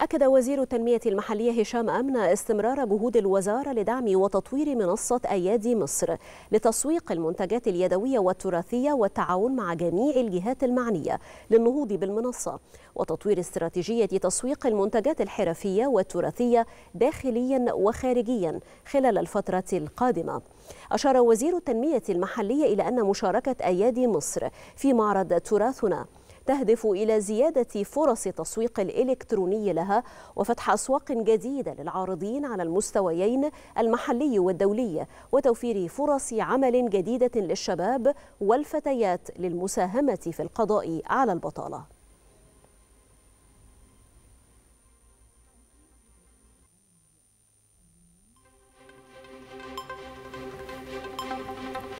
أكد وزير التنمية المحلية هشام أمن استمرار جهود الوزارة لدعم وتطوير منصة أيادي مصر لتسويق المنتجات اليدوية والتراثية والتعاون مع جميع الجهات المعنية للنهوض بالمنصة وتطوير استراتيجية تسويق المنتجات الحرفية والتراثية داخليا وخارجيا خلال الفترة القادمة أشار وزير التنمية المحلية إلى أن مشاركة أيادي مصر في معرض تراثنا تهدف إلى زيادة فرص التسويق الإلكتروني لها وفتح أسواق جديدة للعارضين على المستويين المحلي والدولي وتوفير فرص عمل جديدة للشباب والفتيات للمساهمة في القضاء على البطالة